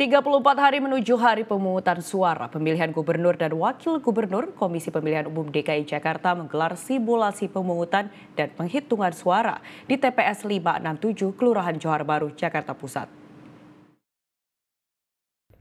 34 hari menuju hari pemungutan suara pemilihan gubernur dan wakil gubernur, Komisi Pemilihan Umum DKI Jakarta menggelar simulasi pemungutan dan penghitungan suara di TPS 567 Kelurahan Johar Baru, Jakarta Pusat.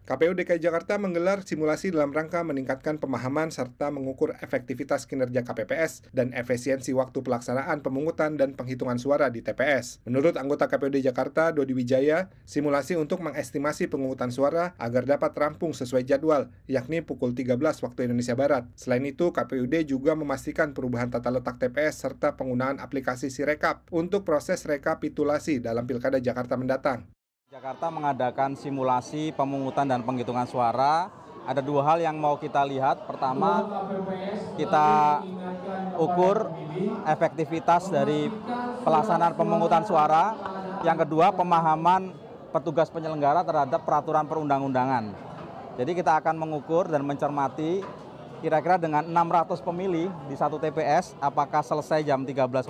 KPU DKI Jakarta menggelar simulasi dalam rangka meningkatkan pemahaman serta mengukur efektivitas kinerja KPPS dan efisiensi waktu pelaksanaan pemungutan dan penghitungan suara di TPS. Menurut anggota KPUD Jakarta, Dodi Wijaya, simulasi untuk mengestimasi pengungutan suara agar dapat rampung sesuai jadwal, yakni pukul 13 waktu Indonesia Barat. Selain itu, KPUD juga memastikan perubahan tata letak TPS serta penggunaan aplikasi Sirekap untuk proses rekapitulasi dalam Pilkada Jakarta mendatang. Jakarta mengadakan simulasi pemungutan dan penghitungan suara. Ada dua hal yang mau kita lihat. Pertama, kita ukur efektivitas dari pelaksanaan pemungutan suara. Yang kedua, pemahaman petugas penyelenggara terhadap peraturan perundang-undangan. Jadi kita akan mengukur dan mencermati kira-kira dengan 600 pemilih di satu TPS apakah selesai jam 13.00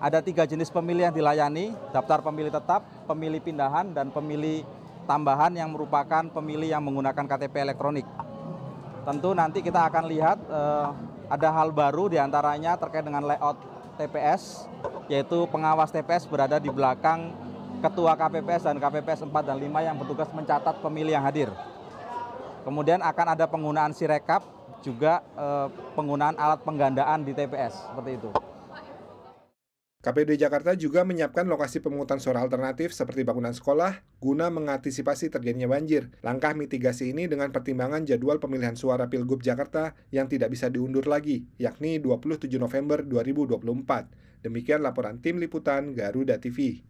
ada tiga jenis pemilih yang dilayani, daftar pemilih tetap, pemilih pindahan, dan pemilih tambahan yang merupakan pemilih yang menggunakan KTP elektronik. Tentu nanti kita akan lihat eh, ada hal baru diantaranya terkait dengan layout TPS, yaitu pengawas TPS berada di belakang Ketua KPPS dan KPPS 4 dan 5 yang bertugas mencatat pemilih yang hadir. Kemudian akan ada penggunaan sirekap, juga eh, penggunaan alat penggandaan di TPS, seperti itu. KPD Jakarta juga menyiapkan lokasi pemungutan suara alternatif seperti bangunan sekolah guna mengantisipasi terjadinya banjir. Langkah mitigasi ini dengan pertimbangan jadwal pemilihan suara Pilgub Jakarta yang tidak bisa diundur lagi, yakni 27 November 2024. Demikian laporan tim liputan Garuda TV.